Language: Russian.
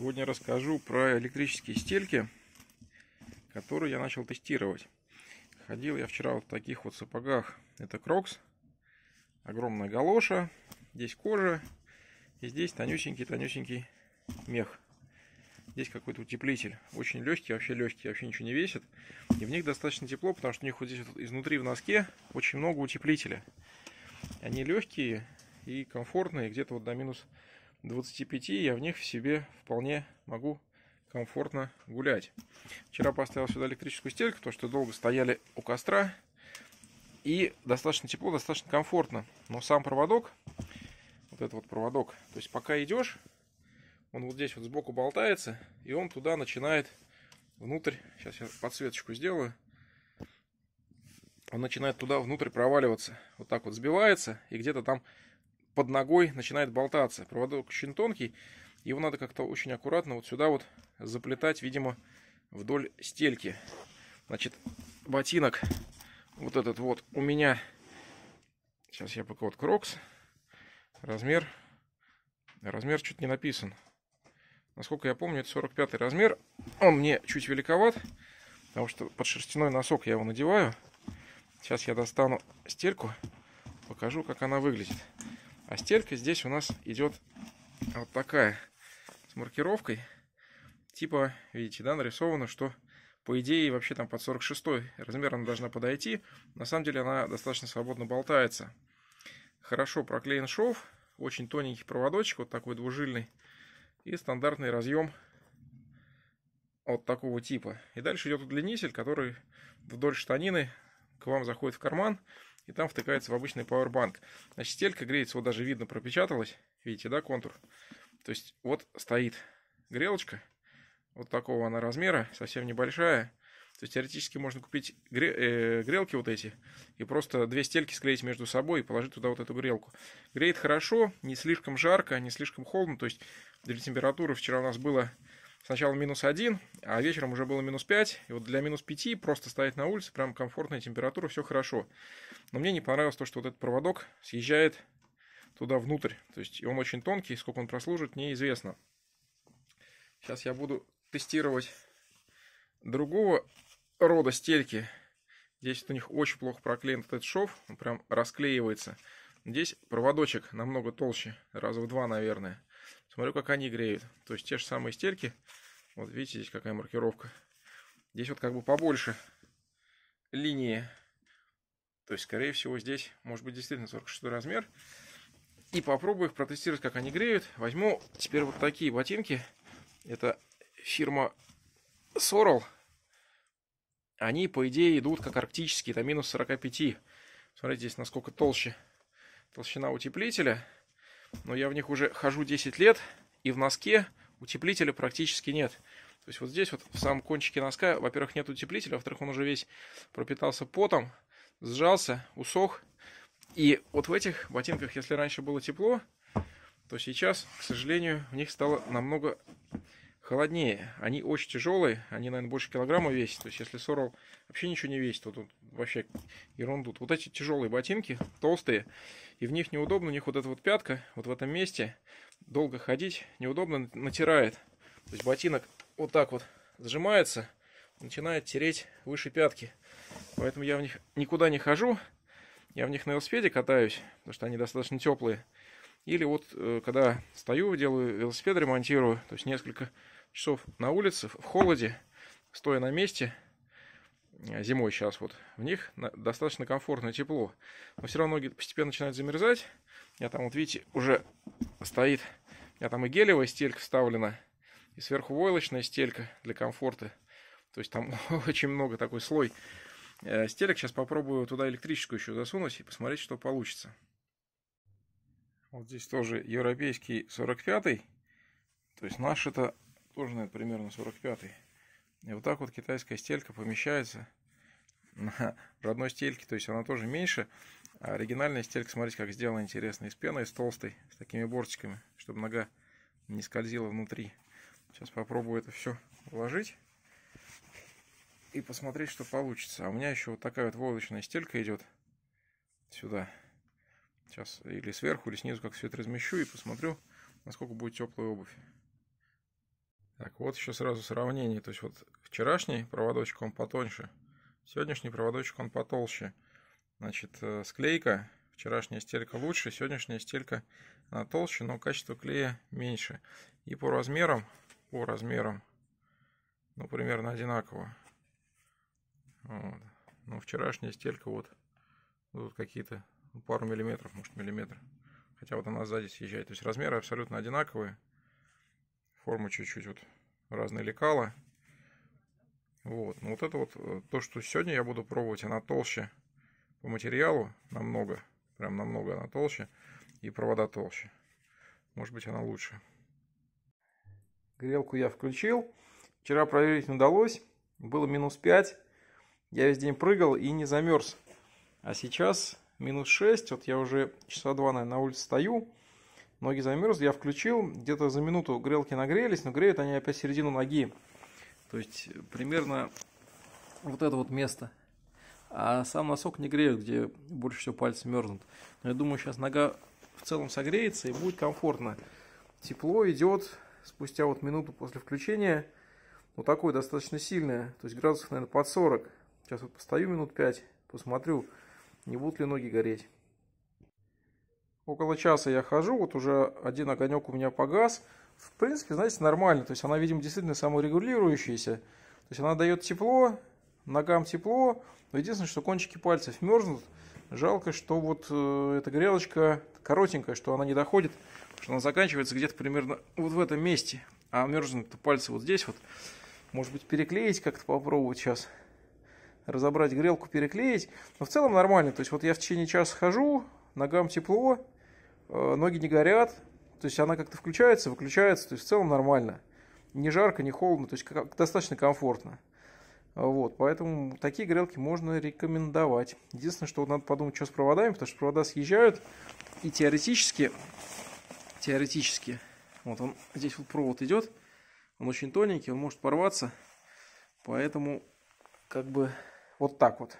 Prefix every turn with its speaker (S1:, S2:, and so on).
S1: Сегодня расскажу про электрические стельки, которые я начал тестировать. Ходил я вчера вот в таких вот сапогах. Это Крокс. Огромная галоша. Здесь кожа. И здесь тонюсенький-тонюсенький мех. Здесь какой-то утеплитель. Очень легкий, вообще легкий, вообще ничего не весит. И в них достаточно тепло, потому что у них вот здесь вот изнутри в носке очень много утеплителя. Они легкие и комфортные, где-то вот до минус 25 я в них в себе вполне могу комфортно гулять. Вчера поставил сюда электрическую стельку, потому что долго стояли у костра. И достаточно тепло, достаточно комфортно. Но сам проводок, вот этот вот проводок, то есть пока идешь, он вот здесь вот сбоку болтается, и он туда начинает внутрь, сейчас я подсветочку сделаю, он начинает туда внутрь проваливаться. Вот так вот сбивается, и где-то там под ногой начинает болтаться. Проводок очень тонкий, его надо как-то очень аккуратно вот сюда вот заплетать, видимо, вдоль стельки. Значит, ботинок вот этот вот у меня, сейчас я пока вот крокс, размер, размер чуть не написан. Насколько я помню, это 45 размер. Он мне чуть великоват, потому что под шерстяной носок я его надеваю. Сейчас я достану стельку, покажу, как она выглядит. А стелька здесь у нас идет вот такая, с маркировкой. Типа, видите, да, нарисовано, что по идее вообще там под 46 размер она должна подойти. На самом деле она достаточно свободно болтается. Хорошо проклеен шов, очень тоненький проводочек, вот такой двужильный. И стандартный разъем вот такого типа. И дальше идет удлинитель, который вдоль штанины к вам заходит в карман и там втыкается в обычный Powerbank. Значит, стелька греется, вот даже видно пропечаталась, видите, да, контур? То есть вот стоит грелочка, вот такого она размера, совсем небольшая. То есть теоретически можно купить гре- э, грелки вот эти и просто две стельки склеить между собой и положить туда вот эту грелку. Греет хорошо, не слишком жарко, не слишком холодно. То есть для температуры вчера у нас было Сначала минус 1, а вечером уже было минус 5. И вот для минус 5 просто стоять на улице, прям комфортная температура, все хорошо. Но мне не понравилось то, что вот этот проводок съезжает туда внутрь. То есть он очень тонкий, сколько он прослужит, неизвестно. Сейчас я буду тестировать другого рода стельки. Здесь вот у них очень плохо проклеен этот шов, он прям расклеивается. Здесь проводочек намного толще, раза в два, наверное. Смотрю, как они греют. То есть те же самые стельки. Вот видите, здесь какая маркировка. Здесь вот как бы побольше линии. То есть, скорее всего, здесь может быть действительно 46 размер. И попробую их протестировать, как они греют. Возьму теперь вот такие ботинки. Это фирма Sorrel. Они, по идее, идут как арктические, Это минус 45. Смотрите здесь, насколько толще толщина утеплителя но я в них уже хожу 10 лет, и в носке утеплителя практически нет. То есть вот здесь вот в самом кончике носка, во-первых, нет утеплителя, во-вторых, он уже весь пропитался потом, сжался, усох. И вот в этих ботинках, если раньше было тепло, то сейчас, к сожалению, в них стало намного холоднее. Они очень тяжелые, они, наверное, больше килограмма весят. То есть, если сорвал вообще ничего не весит, вот тут вообще ерунду. Вот эти тяжелые ботинки, толстые, и в них неудобно, у них вот эта вот пятка, вот в этом месте, долго ходить неудобно, натирает. То есть ботинок вот так вот сжимается, начинает тереть выше пятки. Поэтому я в них никуда не хожу, я в них на велосипеде катаюсь, потому что они достаточно теплые. Или вот э, когда стою, делаю велосипед, ремонтирую, то есть несколько часов на улице, в холоде, стоя на месте – Э, зимой сейчас вот, в них достаточно комфортно тепло. Но все равно ноги постепенно начинают замерзать. Я там, вот видите, уже стоит, я там и гелевая стелька вставлена, и сверху войлочная стелька для комфорта. То есть там очень много такой слой э, стелек. Сейчас попробую туда электрическую еще засунуть и посмотреть, что получится. Вот здесь тоже европейский 45-й. То есть наш это тоже, наверное, примерно 45-й. И вот так вот китайская стелька помещается в родной стельке, то есть она тоже меньше. А оригинальная стелька, смотрите, как сделана интересно, из пены, из толстой, с такими бортиками, чтобы нога не скользила внутри. Сейчас попробую это все вложить и посмотреть, что получится. А у меня еще вот такая вот войлочная стелька идет сюда. Сейчас или сверху, или снизу, как все это размещу и посмотрю, насколько будет теплая обувь. Так, вот еще сразу сравнение. То есть вот вчерашний проводочек, он потоньше. Сегодняшний проводочек, он потолще. Значит, э, склейка, вчерашняя стелька лучше, сегодняшняя стелька она толще, но качество клея меньше. И по размерам, по размерам, ну, примерно одинаково. Вот. Но вчерашняя стелька вот тут какие-то ну, пару миллиметров, может, миллиметр. Хотя вот она сзади съезжает. То есть размеры абсолютно одинаковые. Форма чуть-чуть вот разные лекала. Вот. Но вот это вот э, то, что сегодня я буду пробовать, она толще по материалу намного. Прям намного она толще. И провода толще. Может быть, она лучше. Грелку я включил. Вчера проверить не удалось. Было минус 5. Я весь день прыгал и не замерз. А сейчас минус 6. Вот я уже часа два, наверное, на улице стою ноги замерзли, я включил, где-то за минуту грелки нагрелись, но греют они опять середину ноги. То есть примерно вот это вот место. А сам носок не греют, где больше всего пальцы мерзнут. Но я думаю, сейчас нога в целом согреется и будет комфортно. Тепло идет спустя вот минуту после включения. Вот такое достаточно сильное, то есть градусов, наверное, под 40. Сейчас вот постою минут 5, посмотрю, не будут ли ноги гореть около часа я хожу, вот уже один огонек у меня погас. В принципе, знаете, нормально. То есть она, видимо, действительно саморегулирующаяся. То есть она дает тепло, ногам тепло. Но единственное, что кончики пальцев мерзнут. Жалко, что вот э, эта грелочка коротенькая, что она не доходит, что она заканчивается где-то примерно вот в этом месте. А мерзнут пальцы вот здесь вот. Может быть, переклеить как-то попробовать сейчас разобрать грелку, переклеить. Но в целом нормально. То есть вот я в течение часа хожу, ногам тепло, Э, ноги не горят, то есть она как-то включается, выключается, то есть в целом нормально. Не жарко, не холодно, то есть достаточно комфортно. Вот, поэтому такие грелки можно рекомендовать. Единственное, что надо подумать, что с проводами, потому что провода съезжают, и теоретически, теоретически, вот он, здесь вот провод идет, он очень тоненький, он может порваться, поэтому как бы вот так вот.